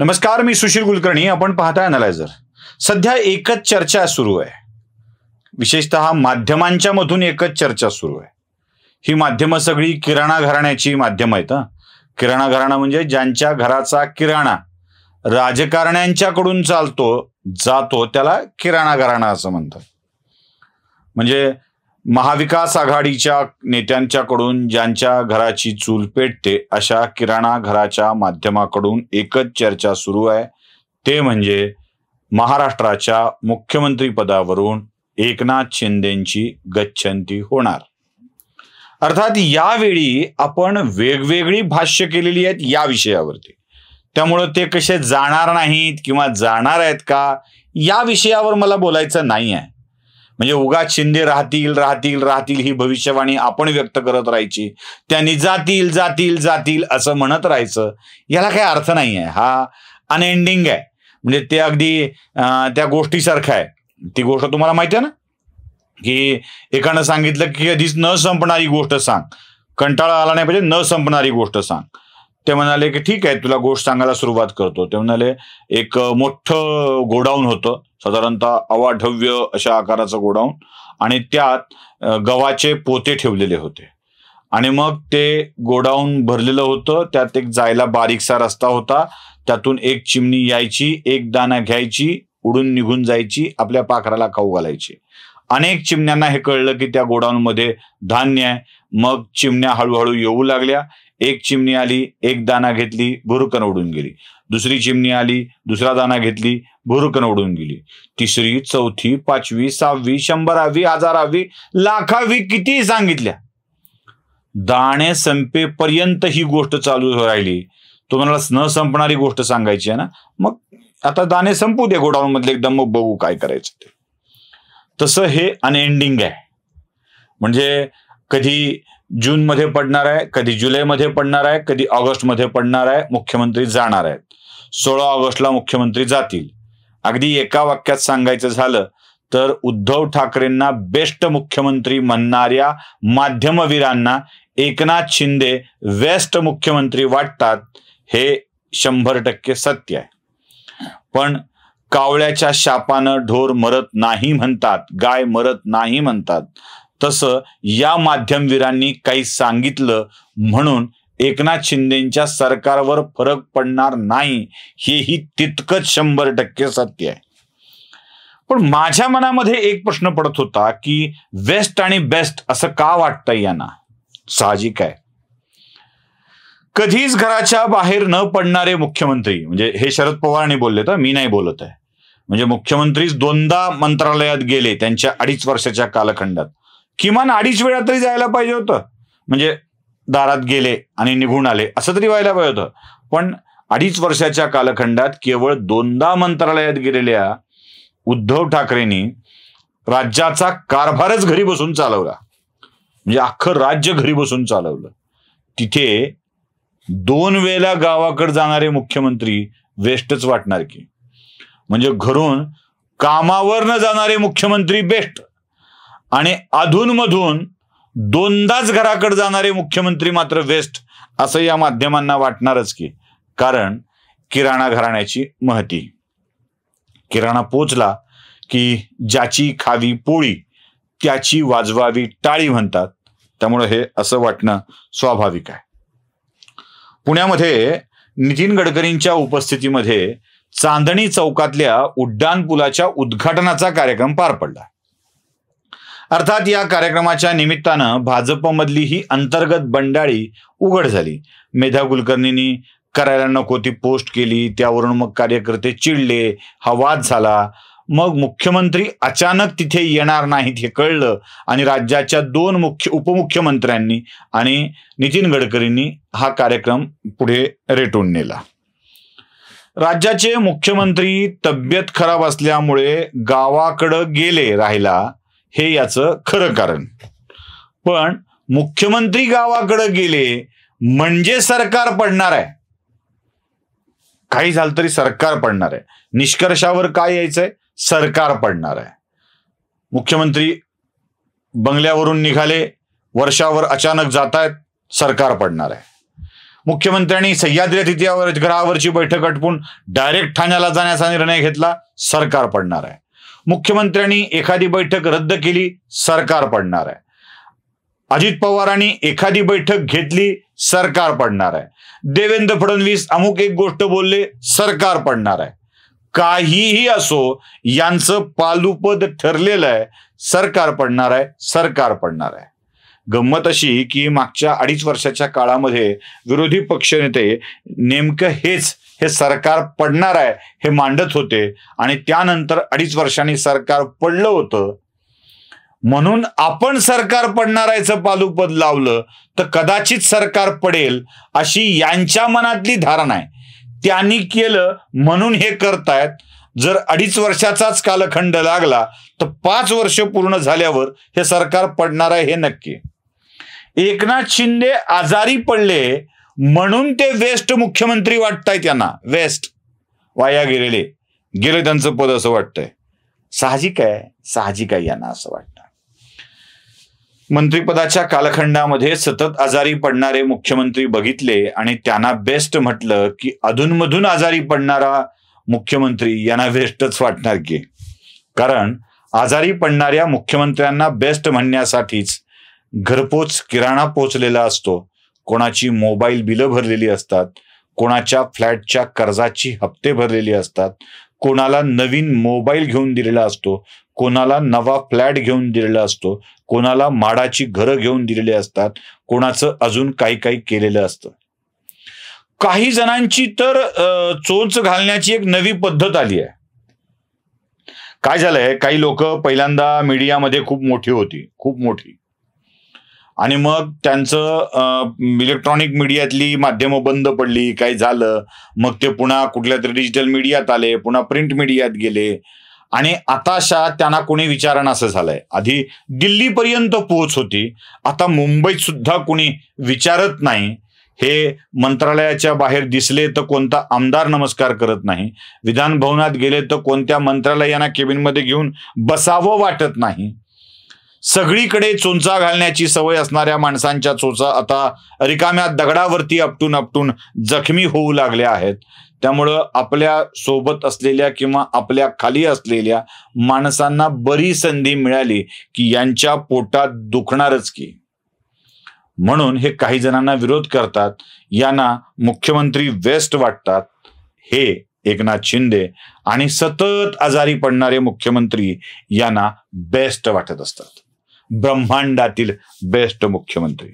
नमस्कार मी सुशील कुलकर्णी आपण पाहता अनालायझर सध्या एकच चर्चा सुरू आहे विशेषत माध्यमांच्या मधून एकच चर्चा सुरू आहे ही माध्यम सगळी किराणा घराण्याची माध्यम आहेत किराणा घराणा म्हणजे ज्यांच्या घराचा किराणा राजकारण्यांच्याकडून चालतो जातो त्याला किराणा घराणा असं म्हणतात म्हणजे महाविकास आघाडीच्या नेत्यांच्याकडून ज्यांच्या घराची चूल पेटते अशा किराणा घराच्या माध्यमाकडून एकच चर्चा सुरू आहे ते म्हणजे महाराष्ट्राच्या मुख्यमंत्री पदावरून एकनाथ शिंदेची गच्छंती होणार अर्थात यावेळी आपण वेगवेगळी भाष्य केलेली आहेत या विषयावरती त्यामुळं ते कसे जाणार नाहीत किंवा जाणार आहेत का या विषयावर मला बोलायचं नाही आहे म्हणजे उगाद शिंदे राहतील राहतील राहतील ही भविष्यवाणी आपण व्यक्त करत राहायची त्यांनी जातील जातील जातील असं म्हणत राहायचं याला काही अर्थ नाही आहे हा अनएंडिंग आहे म्हणजे ते अगदी त्या गोष्टीसारखं आहे ती गोष्ट तुम्हाला माहिती आहे ना की एकानं सांगितलं की कधीच न संपणारी गोष्ट सांग कंटाळा आला नाही पाहिजे न संपणारी गोष्ट सांग ते म्हणाले की ठीक आहे तुला गोष्ट सांगायला सुरुवात करतो ते म्हणाले एक मोठं गोडाऊन होतं साधारणतः अवाढव्य अशा आकाराचं गोडाऊन आणि त्यात गव्हाचे पोते ठेवलेले होते आणि मग ते गोडाऊन भरलेलं होतं त्यात एक जायला बारीकसा रस्ता होता त्यातून एक चिमणी यायची एक दाना घ्यायची उडून निघून जायची आपल्या पाखराला खाऊ घालायची अनेक चिमण्यांना हे कळलं की त्या गोडाऊन मध्ये धान्य आहे मग चिमण्या हळूहळू येऊ लागल्या एक चिमणी आली एक दाना घेतली भुरकन उडून गेली दुसरी चिमणी आली दुसरा दाना घेतली भुरकन उडून गेली तिसरी चौथी पाचवी सहावी शंभरावी हजारावी लाखावी किती सांगितल्या दाणे संपेपर्यंत ही गोष्ट चालू राहिली तुम्हाला न संपणारी गोष्ट सांगायची आहे ना मग आता दाणे संपू दे गोडाऊन मधले एकदम मग बघू काय करायचं ते तसं हे अनएंडिंग आहे म्हणजे कधी जून मध्ये पडणार आहे कधी जुलैमध्ये पडणार आहे कधी ऑगस्टमध्ये पडणार आहे मुख्यमंत्री जाणार आहेत सोळा ऑगस्टला मुख्यमंत्री जातील अगदी एका वाक्यात सांगायचं झालं तर उद्धव ठाकरेंना बेस्ट मुख्यमंत्री म्हणणाऱ्या माध्यमवीरांना एकनाथ शिंदे वेस्ट मुख्यमंत्री वाटतात हे शंभर टक्के सत्य आहे पण कावळ्याच्या शापानं ढोर मरत नाही म्हणतात गाय मरत नाही म्हणतात तसं या माध्यमवीरांनी काही सांगितलं म्हणून एकनाथ शिंदेच्या सरकारवर फरक पडणार नाही हेही तितकंच शंभर टक्के सत्य आहे पण माझ्या मनामध्ये एक प्रश्न पडत होता की वेस्ट आणि बेस्ट असं का वाटतं यांना साहजिक आहे कधीच घराच्या बाहेर न पडणारे मुख्यमंत्री म्हणजे हे शरद पवारांनी बोलले तर मी नाही बोलत आहे म्हणजे मुख्यमंत्रीच दोनदा मंत्रालयात गेले त्यांच्या अडीच वर्षाच्या कालखंडात किमान अडीच वेळा तरी जायला पाहिजे होतं म्हणजे दारात गेले आणि निघून आले असं तरी व्हायला पाहिजे होतं पण अडीच वर्षाच्या कालखंडात केवळ दोनदा मंत्रालयात गेलेल्या उद्धव ठाकरेंनी राज्याचा कारभारच घरी बसून चालवला म्हणजे अख्खं राज्य घरी बसून चालवलं तिथे दोन वेळेला गावाकडे जाणारे मुख्यमंत्री वेस्टच वाटणार की म्हणजे घरून कामावर न जाणारे मुख्यमंत्री बेस्ट आणि अधूनमधून दोनदाच घराकडे जाणारे मुख्यमंत्री मात्र वेस्ट असं या माध्यमांना वाटणारच की कारण किराणा घराण्याची महती किराणा पोचला की ज्याची खावी पोळी त्याची वाजवावी टाळी म्हणतात त्यामुळे हे असं वाटणं स्वाभाविक आहे पुण्यामध्ये नितीन गडकरींच्या उपस्थितीमध्ये चांदणी चौकातल्या उड्डाण पुलाच्या उद्घाटनाचा कार्यक्रम पार पडला अर्थात या कार्यक्रमाच्या निमित्तानं भाजपमधली ही अंतर्गत बंडाळी उघड झाली मेधा कुलकर्णींनी करायला नको ती पोस्ट केली त्यावरून मग कार्यकर्ते चिडले हा वाद झाला मग मुख्यमंत्री अचानक तिथे येणार नाहीत हे कळलं आणि राज्याच्या दोन मुख्य उपमुख्यमंत्र्यांनी आणि नितीन गडकरींनी हा कार्यक्रम पुढे रेटून नेला राज्याचे मुख्यमंत्री तब्येत खराब असल्यामुळे गावाकडं गेले राहिला हे याचं खरं कारण पण मुख्यमंत्री गावाकडे गेले म्हणजे सरकार पडणार आहे काही झालं तरी सरकार पडणार आहे निष्कर्षावर काय यायचंय सरकार पडणार आहे मुख्यमंत्री बंगल्यावरून निघाले वर्षावर अचानक जात आहेत सरकार पडणार आहे मुख्यमंत्र्यांनी सह्याद्री अतिथीवर घरावरची बैठक अटपून डायरेक्ट ठाण्याला जाण्याचा निर्णय घेतला सरकार पडणार आहे मुख्यमंत्र्यांनी एखादी बैठक रद्द केली सरकार पडणार आहे अजित पवारांनी एखादी बैठक घेतली सरकार पडणार आहे देवेंद्र फडणवीस अमुक एक गोष्ट बोलले सरकार पडणार आहे काहीही असो यांचं पालुपद ठरलेलं आहे सरकार पडणार आहे सरकार पडणार आहे गंमत अशी की मागच्या अडीच वर्षाच्या काळामध्ये विरोधी पक्षनेते नेमकं हेच हे सरकार पडणार आहे हे मांडत होते आणि त्यानंतर अडीच वर्षांनी सरकार पडलं होतं म्हणून आपण सरकार पडणार आहेच पालुपद लावलं तर कदाचित सरकार पडेल अशी यांच्या मनातली धारणा आहे त्यांनी केलं म्हणून हे करतायत जर अडीच वर्षाचाच कालखंड लागला तर पाच वर्ष पूर्ण झाल्यावर हे सरकार पडणार आहे हे नक्की एकनाथ शिंदे आजारी पडले म्हणून ते वेस्ट मुख्यमंत्री आहेत यांना वेस्ट वाया गेलेले गेले त्यांचं पद असं वाटतंय साहजिक आहे साहजिक आहे यांना असं वाटतं मंत्रिपदाच्या कालखंडामध्ये सतत आजारी पडणारे मुख्यमंत्री बघितले आणि त्यांना बेस्ट म्हटलं की अधूनमधून आजारी पडणारा मुख्यमंत्री यांना वेस्टच वाटणार की कारण आजारी पडणाऱ्या मुख्यमंत्र्यांना बेस्ट म्हणण्यासाठीच घरपोच किराणा पोचलेला असतो कोणाची मोबाईल बिलं भरलेली असतात कोणाच्या फ्लॅटच्या कर्जाची हप्ते भरलेली असतात कोणाला नवीन मोबाईल घेऊन दिलेला असतो कोणाला नवा फ्लॅट घेऊन दिलेला असतो कोणाला माडाची घरं घेऊन दिलेली असतात कोणाचं अजून काही काही केलेलं असतं काही जणांची तर चोच घालण्याची एक नवी पद्धत आली आहे काय झालंय काही लोक पहिल्यांदा मीडियामध्ये खूप मोठी होती खूप मोठी आणि मग त्यांचं इलेक्ट्रॉनिक मीडियातली माध्यमं बंद पडली काही झालं मग ते पुन्हा कुठल्या तरी डिजिटल मीडियात आले पुन्हा प्रिंट मीडियात गेले आणि आताशा त्यांना कोणी विचारणं असं झालंय आधी दिल्लीपर्यंत पोहोच होती आता मुंबईत सुद्धा कोणी विचारत नाही हे मंत्रालयाच्या बाहेर दिसले तर कोणता आमदार नमस्कार करत नाही विधानभवनात गेले तर कोणत्या मंत्रालयांना केबिनमध्ये घेऊन बसावं वाटत नाही सगळीकडे चोंचा घालण्याची सवय असणाऱ्या माणसांच्या चोचा आता रिकाम्या दगडावरती आपटून आपटून जखमी होऊ लागल्या आहेत त्यामुळं आपल्या सोबत असलेल्या किंवा आपल्या खाली असलेल्या माणसांना बरी संधी मिळाली की यांच्या पोटात दुखणारच की म्हणून हे काही जणांना विरोध करतात यांना मुख्यमंत्री वेस्ट वाटतात हे एकनाथ शिंदे आणि सतत आजारी पडणारे मुख्यमंत्री यांना बेस्ट वाटत असतात ब्रह्मांडातील बेस्ट मुख्यमंत्री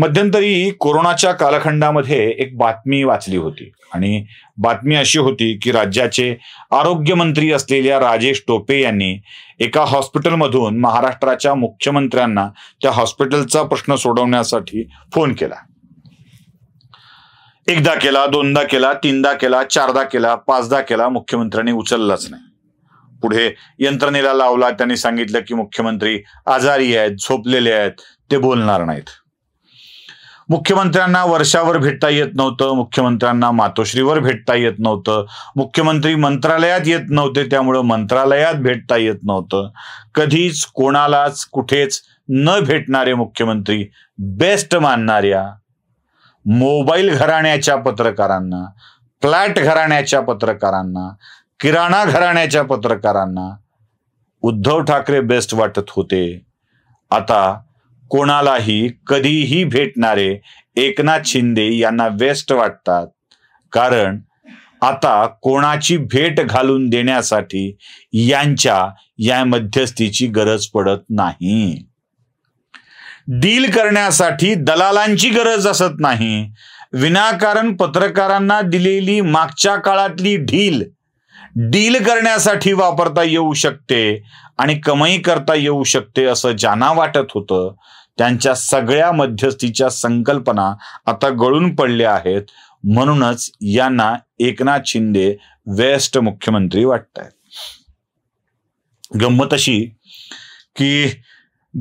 मध्यंतरी कोरोनाच्या कालखंडामध्ये एक बातमी वाचली होती आणि बातमी अशी होती की राज्याचे आरोग्यमंत्री असलेल्या राजेश टोपे यांनी एका हॉस्पिटलमधून महाराष्ट्राच्या मुख्यमंत्र्यांना त्या हॉस्पिटलचा प्रश्न सोडवण्यासाठी फोन केला एकदा केला दोनदा केला तीनदा केला चारदा केला पाचदा केला मुख्यमंत्र्यांनी उचललाच नाही पुढे यंत्रणेला लावला त्यांनी सांगितलं की मुख्यमंत्री आजारी आहेत झोपलेले आहेत ते बोलणार नाहीत मुख्यमंत्र्यांना वर्षावर भेटता येत नव्हतं मुख्यमंत्र्यांना मातोश्रीवर भेटता येत नव्हतं मुख्यमंत्री मंत्रालयात येत नव्हते त्यामुळं मंत्रालयात भेटता येत नव्हतं कधीच कोणालाच कुठेच न भेटणारे मुख्यमंत्री बेस्ट मानणाऱ्या मोबाईल घराण्याच्या पत्रकारांना फ्लॅट घराण्याच्या पत्रकारांना किराणा घराण्याच्या पत्रकारांना उद्धव ठाकरे बेस्ट वाटत होते आता कोणालाही कधीही भेटणारे एकनाथ शिंदे यांना बेस्ट वाटतात कारण आता कोणाची भेट घालून देण्यासाठी यांच्या या मध्यस्थीची गरज पडत नाही डील करण्यासाठी दलालांची गरज असत नाही विनाकारण पत्रकारांना दिलेली मागच्या काळातली ढील डील करण्यासाठी वापरता येऊ शकते आणि कमाई करता येऊ शकते असं ज्यांना वाटत होतं त्यांच्या सगळ्या मध्यस्थीच्या संकल्पना आता गळून पडल्या आहेत म्हणूनच यांना एकनाथ शिंदे वेस्ट मुख्यमंत्री वाटत आहेत गंमत अशी की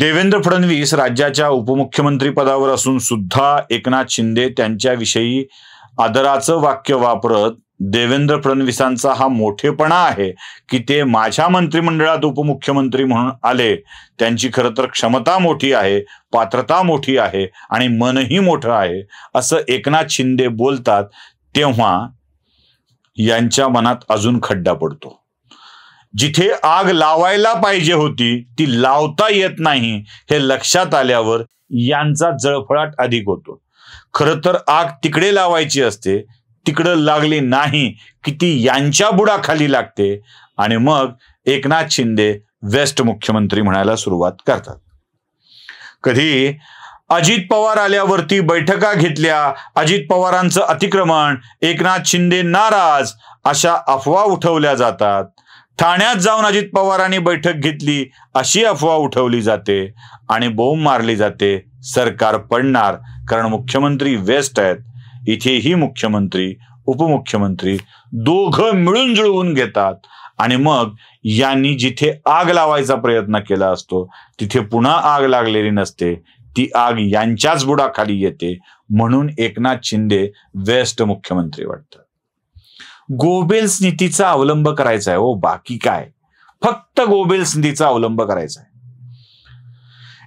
देवेंद्र फडणवीस राज्याच्या उपमुख्यमंत्री पदावर असून सुद्धा एकनाथ शिंदे त्यांच्याविषयी आदराचं वाक्य वापरत देवेंद्र फडणवीसांचा हा मोठेपणा आहे की ते माझ्या मंत्रिमंडळात उपमुख्यमंत्री म्हणून आले त्यांची खरं तर क्षमता मोठी आहे पात्रता मोठी आहे आणि मनही मोठं आहे असं एकनाथ शिंदे बोलतात तेव्हा यांच्या मनात अजून खड्डा पडतो जिथे आग लावायला पाहिजे होती ती लावता येत नाही हे लक्षात आल्यावर यांचा जळफळाट अधिक होतो खर तर आग तिकडे लावायची असते तिकडं लागली नाही की ती यांच्या बुडाखाली लागते आणि मग एकनाथ शिंदे वेस्ट मुख्यमंत्री म्हणायला सुरुवात करतात कधी अजित पवार आल्यावरती बैठका घेतल्या अजित पवारांचं अतिक्रमण एकनाथ शिंदे नाराज अशा अफवा उठवल्या जातात ठाण्यात जाऊन अजित पवारांनी बैठक घेतली अशी अफवा उठवली जाते आणि बोंब मारली जाते सरकार पडणार कारण मुख्यमंत्री वेस्ट आहेत इथेही मुख्यमंत्री उपमुख्यमंत्री दोघ मिळून जुळवून घेतात आणि मग यांनी जिथे आग लावायचा प्रयत्न केला असतो तिथे पुन्हा आग लागलेली नसते ती आग यांच्याच बुडाखाली येते म्हणून एकनाथ शिंदे वेस्ट मुख्यमंत्री वाटतात गोबेल्स नीतीचा अवलंब करायचा आहे ओ बाकी काय फक्त गोबेल्स नीतीचा अवलंब करायचा आहे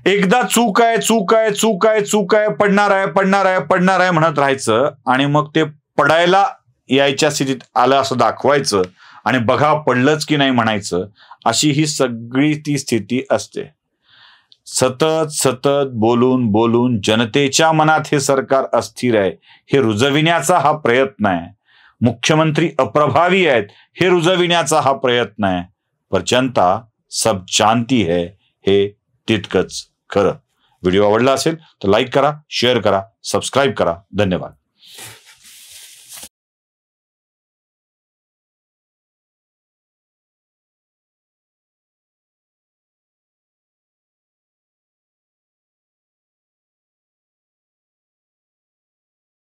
एकदा चूक आहे चूक आहे चूक आहे चूक आहे पडणार आहे पडणार आहे पडणार आहे म्हणत राहायचं आणि मग ते पडायला यायच्या स्थितीत आलं असं दाखवायचं आणि बघा पडलंच की नाही म्हणायचं अशी ही सगळी ती स्थिती असते सतत सतत बोलून बोलून जनतेच्या मनात हे सरकार अस्थिर आहे हे रुजविण्याचा हा प्रयत्न आहे मुख्यमंत्री अप्रभावी आहेत हे रुजविण्याचा हा प्रयत्न आहे पर जनता सब जानती है हे तितकंच खरं व्हिडिओ आवडला असेल तर लाईक करा शेअर करा सबस्क्राईब करा धन्यवाद